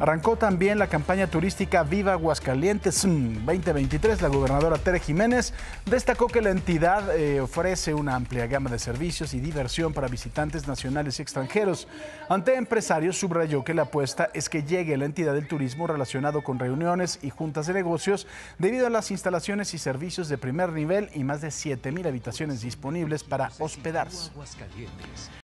Arrancó también la campaña turística Viva Aguascalientes 2023. Mm, la gobernadora Tere Jiménez destacó que la entidad eh, ofrece una amplia gama de servicios y diversión para visitantes nacionales y extranjeros. Ante empresarios subrayó que la apuesta es que llegue la entidad del turismo relacionado con reuniones y juntas de negocios debido a las instalaciones y servicios de primer nivel y más de 7.000 habitaciones disponibles para hospedarse.